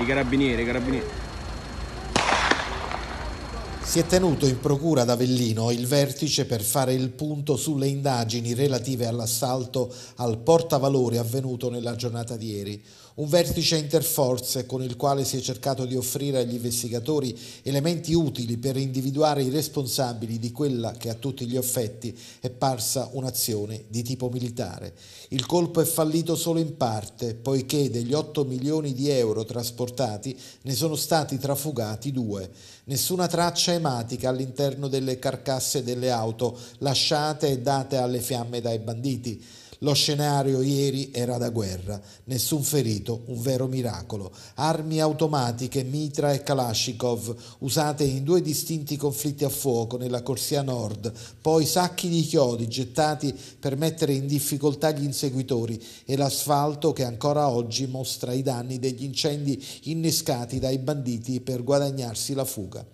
I carabinieri, i carabinieri. Si è tenuto in procura ad Avellino il vertice per fare il punto sulle indagini relative all'assalto al portavalori avvenuto nella giornata di ieri un vertice interforze con il quale si è cercato di offrire agli investigatori elementi utili per individuare i responsabili di quella che a tutti gli effetti è parsa un'azione di tipo militare. Il colpo è fallito solo in parte, poiché degli 8 milioni di euro trasportati ne sono stati trafugati 2. Nessuna traccia ematica all'interno delle carcasse delle auto lasciate e date alle fiamme dai banditi. Lo scenario ieri era da guerra, nessun ferito, un vero miracolo. Armi automatiche, mitra e kalashnikov, usate in due distinti conflitti a fuoco nella corsia nord, poi sacchi di chiodi gettati per mettere in difficoltà gli inseguitori e l'asfalto che ancora oggi mostra i danni degli incendi innescati dai banditi per guadagnarsi la fuga.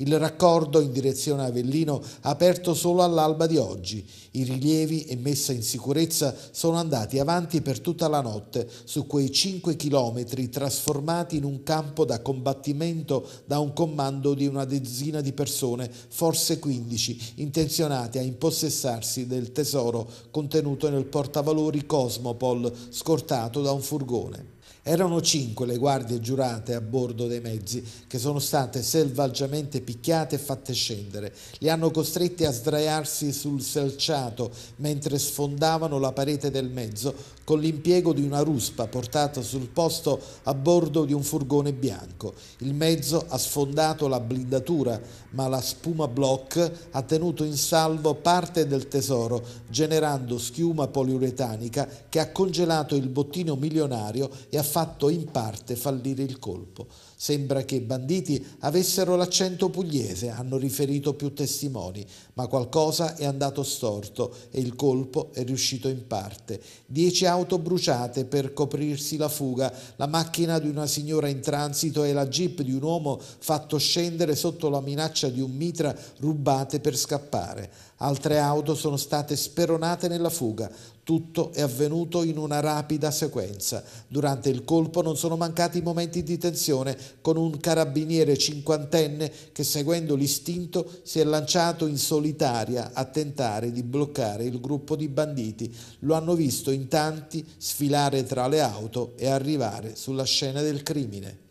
Il raccordo in direzione Avellino aperto solo all'alba di oggi. I rilievi e messa in sicurezza sono andati avanti per tutta la notte su quei 5 chilometri trasformati in un campo da combattimento da un comando di una dozzina di persone, forse 15, intenzionate a impossessarsi del tesoro contenuto nel portavalori Cosmopol scortato da un furgone. Erano cinque le guardie giurate a bordo dei mezzi che sono state selvaggiamente picchiate e fatte scendere. Li hanno costretti a sdraiarsi sul selciato mentre sfondavano la parete del mezzo con l'impiego di una ruspa portata sul posto a bordo di un furgone bianco. Il mezzo ha sfondato la blindatura, ma la spuma block ha tenuto in salvo parte del tesoro, generando schiuma poliuretanica che ha congelato il bottino milionario e ha fatto in parte fallire il colpo. Sembra che i banditi avessero l'accento pugliese, hanno riferito più testimoni, ma qualcosa è andato storto e il colpo è riuscito in parte. Dieci auto bruciate per coprirsi la fuga, la macchina di una signora in transito e la jeep di un uomo fatto scendere sotto la minaccia di un mitra rubate per scappare. Altre auto sono state speronate nella fuga. Tutto è avvenuto in una rapida sequenza. Durante il colpo non sono mancati momenti di tensione con un carabiniere cinquantenne che seguendo l'istinto si è lanciato in solitaria a tentare di bloccare il gruppo di banditi. Lo hanno visto in tanti sfilare tra le auto e arrivare sulla scena del crimine.